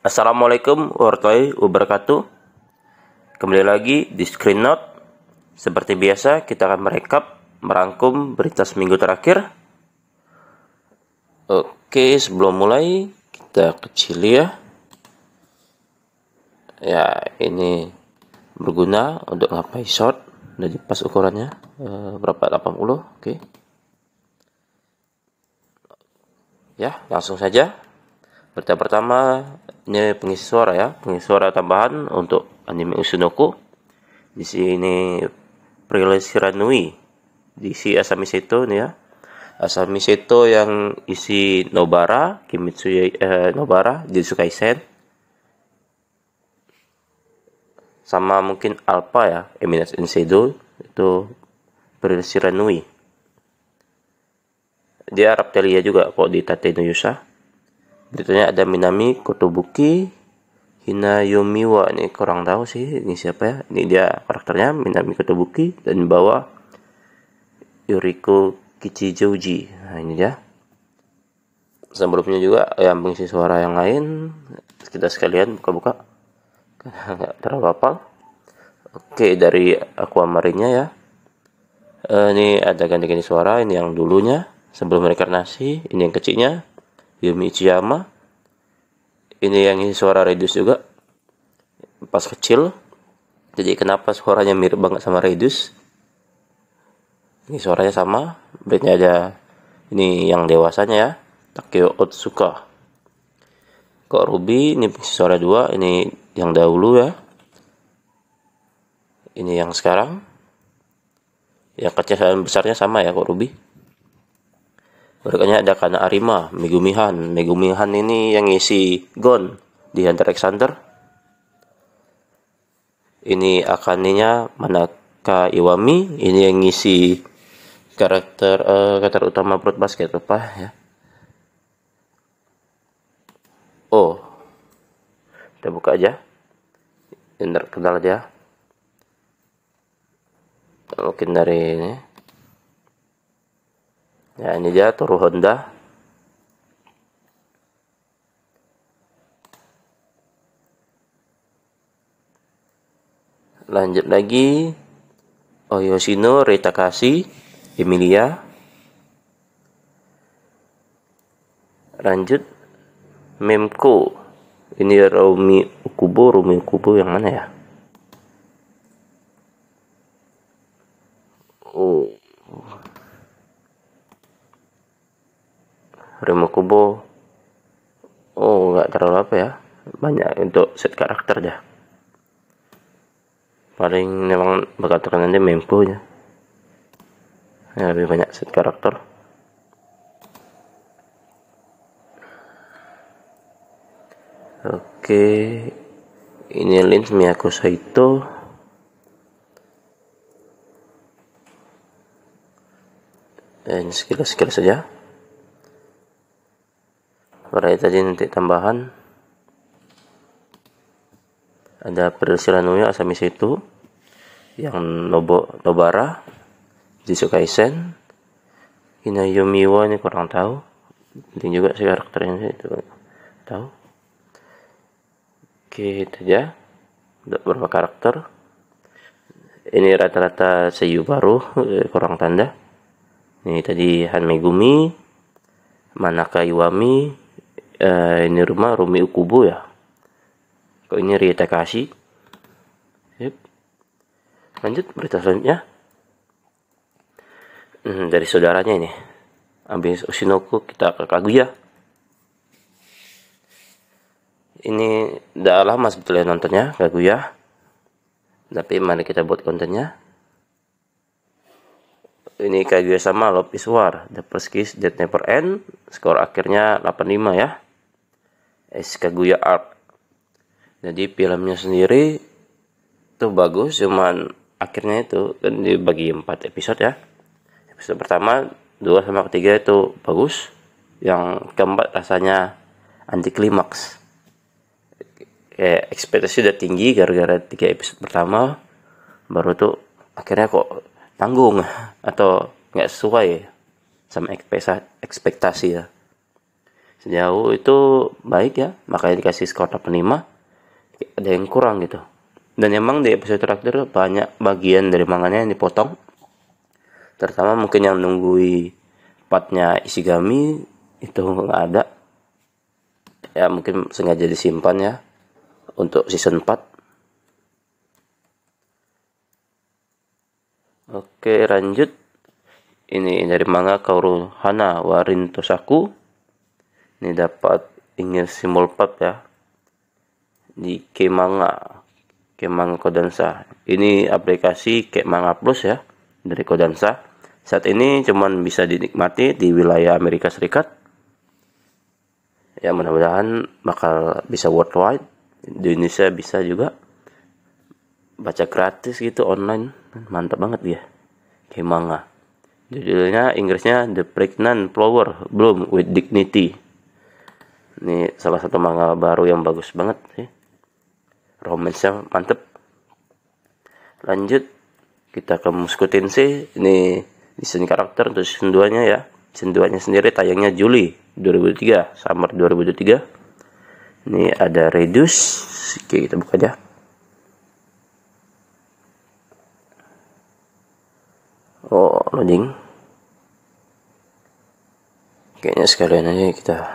Assalamualaikum warahmatullahi wabarakatuh Kembali lagi di Screen Note Seperti biasa kita akan merekap Merangkum berita seminggu terakhir Oke sebelum mulai Kita kecil ya Ya ini Berguna untuk ngapain short dari pas ukurannya eh, Berapa 80 oke Ya langsung saja berita pertama ini pengisi suara ya pengisi suara tambahan untuk anime Usunoku di sini Prilis Hiranui di si Asami Seto nih ya Asami Seto yang isi Nobara Kimitsu eh, Nobara Jujutsu Kaisen sama mungkin Alpha ya Eminence Insedo itu Prilis Hiranui dia Arab juga kok di Tate no Yusa beritanya ada Minami Kotobuki Hinayomiwa ini kurang tahu sih ini siapa ya ini dia karakternya Minami Kotobuki dan bawa Yuriko Kichijouji nah ini dia sebelumnya juga yang eh, mengisi suara yang lain kita sekalian buka-buka karena nggak terlalu apa oke dari aquamarine ya eh, ini ada ganti-ganti suara ini yang dulunya sebelum rekarnasi ini yang kecilnya Yumi Ichiyama ini yang ini suara Redus juga pas kecil jadi kenapa suaranya mirip banget sama Redus ini suaranya sama Beritnya ada ini yang dewasanya ya Takeo Otsuka kok Ruby ini suara dua ini yang dahulu ya ini yang sekarang yang kecil besarnya sama ya kok Ruby Berikutnya ada Kana Arima, Megumihan. Megumihan ini yang ngisi Gon di Hunter x Hunter. Ini Akaninya Manaka Iwami, ini yang ngisi karakter uh, karakter utama Broad Basket apa ya. Oh. Kita buka aja. Yang terkenal dia. Mungkin dari ini. Ya, ini dia Toro Honda. Lanjut lagi. Oyoshino oh, Retakashi Emilia. Lanjut Memko. Ini Rumi Kubo, Rumi Kubo yang mana ya? Rimokubo oh nggak terlalu apa ya banyak untuk set karakter dah paling memang bakal terkenalnya mempo ya lebih banyak set karakter oke ini link Miyako Saito dan sekilas-sekilas saja Berarti tadi nanti tambahan ada Persilanoya Asami situ yang Nobo Nobara ina Inayomiwa ini kurang tahu penting juga sih karakternya itu tahu oke itu aja untuk beberapa karakter ini rata-rata seiyu baru eh, kurang tanda ini tadi Han Megumi Manaka Iwami eh, ini rumah Rumi Ukubo ya kok ini rieta Takashi yep. lanjut berita selanjutnya hmm, dari saudaranya ini habis Oshinoko kita ke Kaguya ini udah lama sebetulnya nontonnya Kaguya tapi mari kita buat kontennya ini Kaguya sama Love is War The First Kiss That Never End skor akhirnya 85 ya es Kaguya Art. jadi filmnya sendiri itu bagus cuman akhirnya itu kan dibagi empat episode ya episode pertama dua sama ketiga itu bagus yang keempat rasanya anti klimaks kayak ekspektasi udah tinggi gara-gara tiga episode pertama baru tuh akhirnya kok tanggung atau nggak sesuai sama ekspektasi ya sejauh itu baik ya makanya dikasih skor 85 ada yang kurang gitu dan emang di episode terakhir banyak bagian dari manganya yang dipotong terutama mungkin yang nunggui partnya Ishigami itu nggak ada ya mungkin sengaja disimpan ya untuk season 4 oke lanjut ini dari manga Kaoru Hana Warin Tosaku ini dapat ingin simulpat ya di Kemanga Kemanga Kodansa ini aplikasi Kemanga Plus ya dari Kodansa saat ini cuman bisa dinikmati di wilayah Amerika Serikat ya mudah-mudahan bakal bisa worldwide di Indonesia bisa juga baca gratis gitu online mantap banget dia Kemanga. judulnya Inggrisnya The Pregnant Flower Bloom with Dignity ini salah satu manga baru yang bagus banget sih romance-nya mantep lanjut kita ke sih. ini desain karakter untuk season 2 nya ya season 2 nya sendiri tayangnya Juli 2003 summer 2003 ini ada reduce oke kita buka aja oh loading kayaknya sekalian aja kita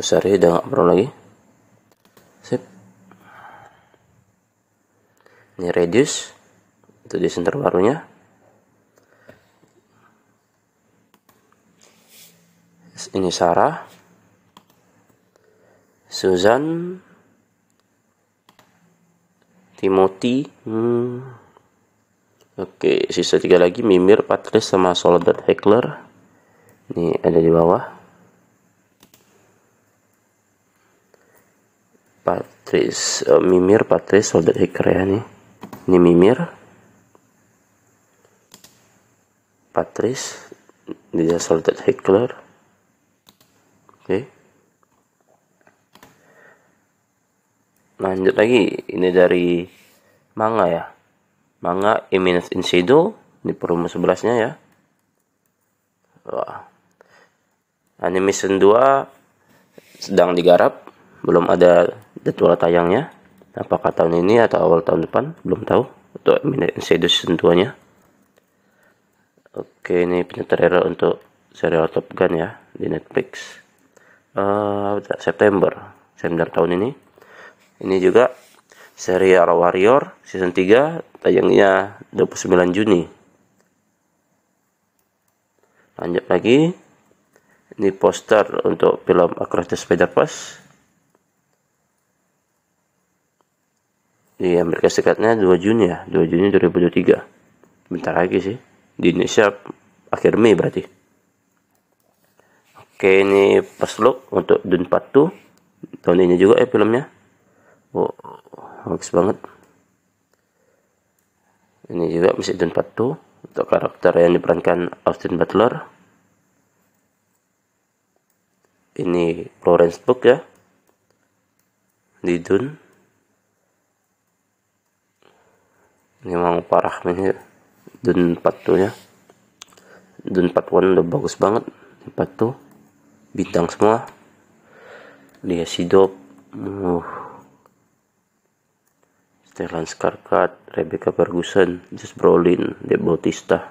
besar ya udah nggak perlu lagi sip ini radius itu di center barunya ini Sarah Susan Timothy hmm. Oke, sisa tiga lagi Mimir, Patrice sama Soldat Heckler. Ini ada di bawah. Patris uh, eh, Mimir Patris soldat hacker ya nih ini Mimir Patris dia soldat hacker oke okay. lanjut lagi ini dari manga ya manga Eminence in Shadow di perumus sebelasnya ya Wah. Animation 2 sedang digarap belum ada jadwal tayangnya apakah tahun ini atau awal tahun depan belum tahu untuk Mercedes tentuannya oke ini trailer untuk serial Top Gun ya di Netflix uh, September September tahun ini ini juga serial Warrior season 3 tayangnya 29 Juni lanjut lagi ini poster untuk film Across the Spider-Verse di iya, Amerika Serikatnya 2 Juni ya 2 Juni 2023 bentar lagi sih di Indonesia akhir Mei berarti oke ini first look untuk Dune Part 2 tahun ini juga ya filmnya oh, bagus banget ini juga masih Dune Part 2 untuk karakter yang diperankan Austin Butler ini Florence Book ya di Dune memang parah nih ya. Dun empat tuh ya Dun empat udah bagus banget empat tuh bintang semua dia Sidop uh, Stellan Skarkat Rebecca Ferguson Just Brolin De Bautista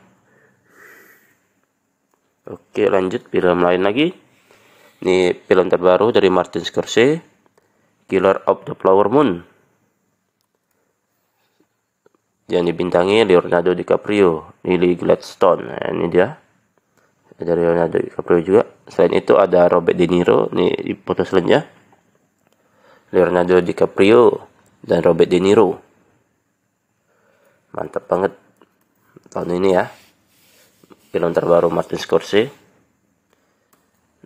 oke lanjut film lain lagi ini film terbaru dari Martin Scorsese Killer of the Flower Moon yang dibintangi Leonardo DiCaprio, Lily Gladstone. Nah, ini dia. Ada Leonardo DiCaprio juga. Selain itu ada Robert De Niro, ini di foto selanjutnya. Leonardo DiCaprio dan Robert De Niro. Mantap banget tahun ini ya. Film terbaru Martin Scorsese.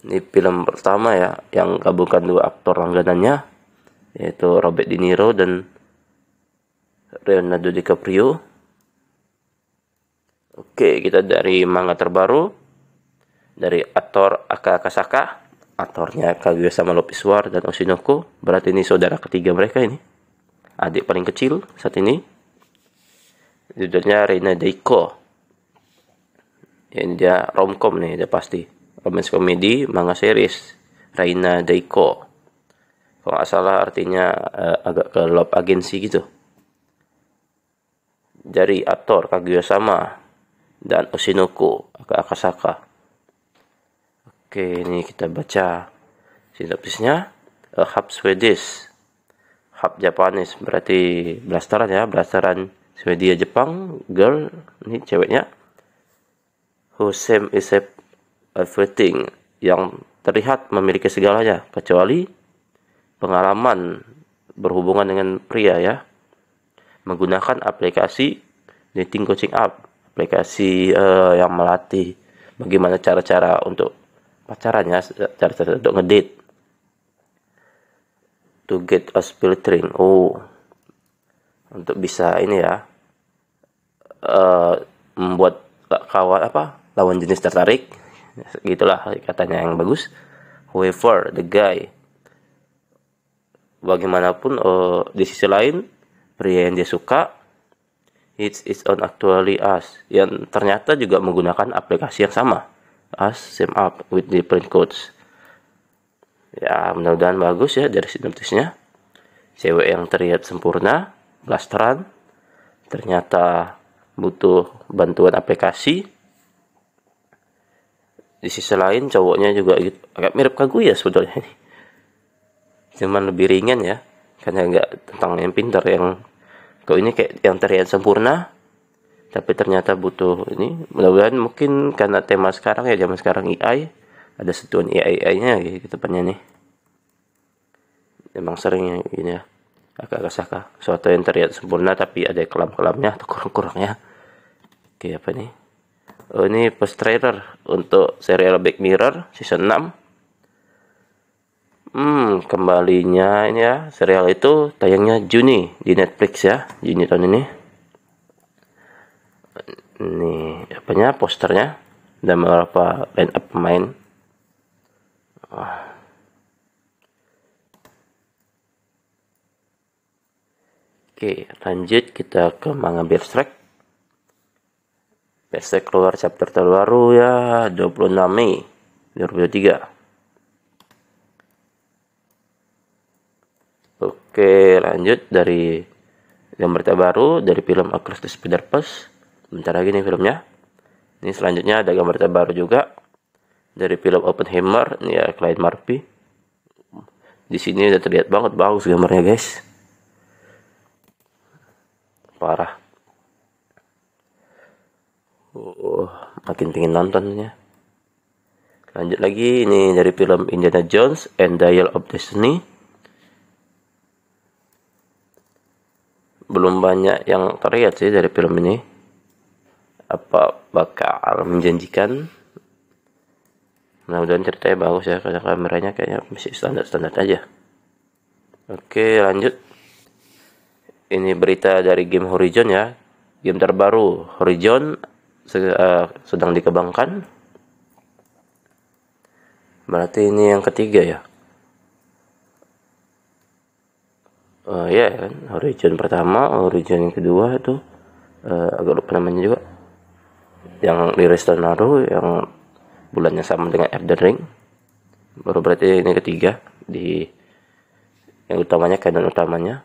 Ini film pertama ya yang gabungkan dua aktor langganannya yaitu Robert De Niro dan Leonardo DiCaprio. Oke, kita dari manga terbaru dari Ator Akakasaka. Atornya Kaguya sama Lopez War dan Oshinoko. Berarti ini saudara ketiga mereka ini. Adik paling kecil saat ini. Judulnya Reina Deiko. Ya, ini dia romcom nih, dia pasti. Romance komedi, manga series. Reina Deiko. Kalau nggak salah artinya uh, agak ke love agency gitu dari Ator Kaguya-sama dan Oshinoko Akasaka. Oke, ini kita baca sinopsisnya. A eh, hub Swedish, hub Japanis berarti blasteran ya, blasteran Swedia Jepang, girl ini ceweknya. same Isep Everything yang terlihat memiliki segalanya kecuali pengalaman berhubungan dengan pria ya menggunakan aplikasi dating coaching app, aplikasi uh, yang melatih bagaimana cara-cara untuk pacarannya, cara-cara untuk ngedit To get a filtering. Oh. Untuk bisa ini ya. Uh, membuat eh, kawan apa? lawan jenis tertarik. Gitulah katanya yang bagus. however the guy bagaimanapun uh, di sisi lain pria yang dia suka it's its on actually us yang ternyata juga menggunakan aplikasi yang sama us same up with different codes ya mudah-mudahan bagus ya dari sinopsisnya cewek yang terlihat sempurna blasteran ternyata butuh bantuan aplikasi di sisi lain cowoknya juga gitu agak mirip ya sebetulnya ini cuman lebih ringan ya karena nggak tentang yang pinter yang kok ini kayak yang terlihat sempurna tapi ternyata butuh ini mudah-mudahan mungkin karena tema sekarang ya zaman sekarang AI ada setuan AI AI nya gitu depannya nih emang sering ya ini ya agak saka suatu yang terlihat sempurna tapi ada kelam-kelamnya atau kurang-kurangnya oke apa nih oh ini post trailer untuk serial Black Mirror season 6 Hmm, kembalinya ini ya, serial itu tayangnya Juni di Netflix ya, Juni tahun ini. Nih, apanya posternya dan beberapa line up pemain. Oke, lanjut kita ke manga Berserk. Berserk keluar chapter terbaru ya, 26 Mei 2023. Oke lanjut dari yang baru dari film Across the Spider-Verse. Bentar lagi nih filmnya. Ini selanjutnya ada gambar terbaru juga dari film Oppenheimer ini ya Clyde Murphy. Di sini udah terlihat banget bagus gambarnya guys. Parah. Oh, makin pingin nontonnya. Lanjut lagi ini dari film Indiana Jones and Dial of Destiny belum banyak yang terlihat sih dari film ini apa bakal menjanjikan mudah-mudahan ceritanya bagus ya karena kameranya kayaknya masih standar-standar aja oke lanjut ini berita dari game Horizon ya game terbaru Horizon eh, sedang dikembangkan berarti ini yang ketiga ya uh, eh, ya yeah, kan horizon pertama horizon yang kedua itu uh, agak lupa namanya juga yang di Restonaru, yang bulannya sama dengan Elden Ring baru berarti ini ketiga di yang utamanya canon utamanya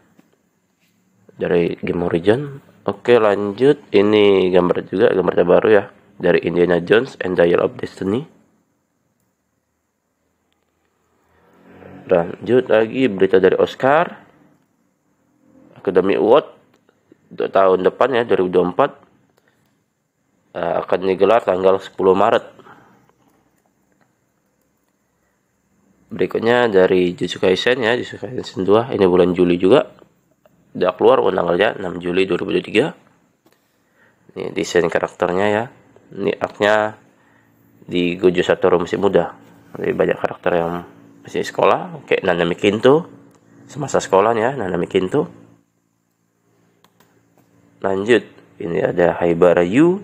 dari game Horizon. oke lanjut ini gambar juga gambar terbaru ya dari Indiana Jones and Dial of Destiny lanjut lagi berita dari Oscar Academy Award tahun depan ya 2024 uh, eh, akan digelar tanggal 10 Maret. Berikutnya dari Jujutsu Kaisen ya, Jujutsu Kaisen 2 ini bulan Juli juga. Udah keluar tanggalnya 6 Juli 2023. Ini desain karakternya ya. Ini artnya di Gojo Satoru masih muda. Lebih banyak karakter yang masih sekolah, kayak Nanami Kinto, semasa sekolah ya Nanami Kinto Lanjut, ini ada Haibarayu,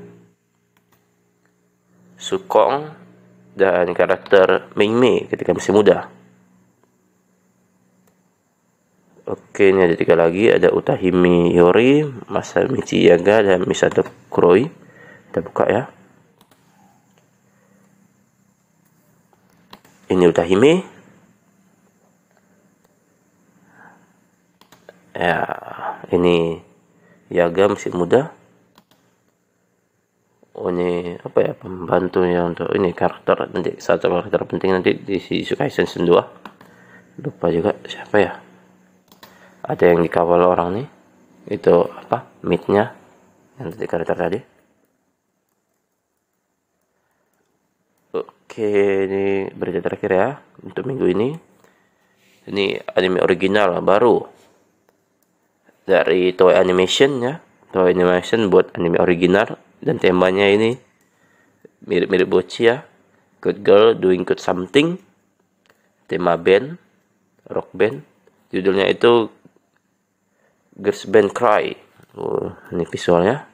Sukong, dan karakter Mei ketika masih muda. Oke, ini ada tiga lagi, ada Utahimi Yori, Masamichi Yaga, dan Misato Kuroi. Kita buka ya. Ini Utahimi. Ya, ini Yaga ya, masih muda oh, ini apa ya pembantunya untuk ini karakter nanti satu karakter penting nanti di si Sukai Sensen 2 lupa juga siapa ya ada yang dikawal orang nih itu apa mitnya yang tadi karakter tadi oke ini berita terakhir ya untuk minggu ini ini anime original baru dari toy Animation ya. toy Animation buat anime original dan temanya ini mirip-mirip Bochi ya. Good Girl Doing Good Something. Tema band, rock band. Judulnya itu Girls Band Cry. Oh, ini visualnya.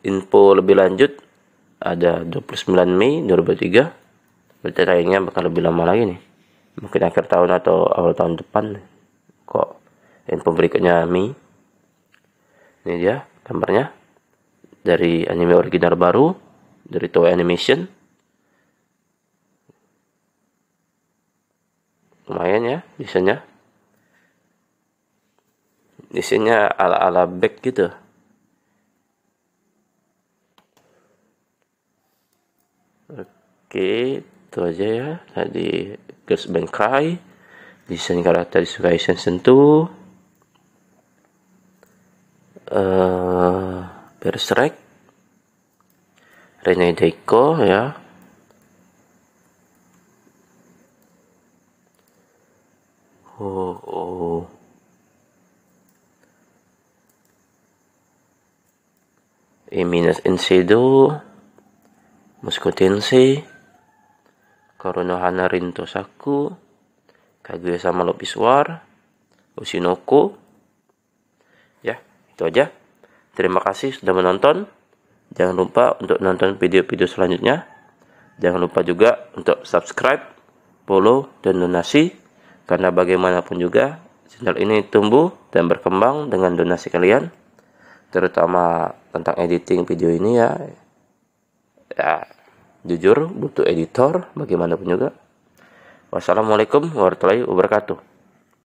Info lebih lanjut ada 29 Mei 2003. Berarti tayangnya bakal lebih lama lagi nih. Mungkin akhir tahun atau awal tahun depan. Kok info berikutnya Mi ini dia gambarnya dari anime original baru dari Toei Animation lumayan ya desainnya desainnya ala-ala back gitu Oke, itu aja ya. Tadi Girls Bankai. desain karakter disukai sentuh uh, eh, Berserk Rene Deco ya oh, oh. Eminas Ensedo Muskutense Karunohana Rintosaku Kaguya sama Lopiswar Usinoko. Itu aja. Terima kasih sudah menonton. Jangan lupa untuk nonton video-video selanjutnya. Jangan lupa juga untuk subscribe, follow, dan donasi. Karena bagaimanapun juga, channel ini tumbuh dan berkembang dengan donasi kalian. Terutama tentang editing video ini ya. Ya, jujur butuh editor bagaimanapun juga. Wassalamualaikum warahmatullahi wabarakatuh.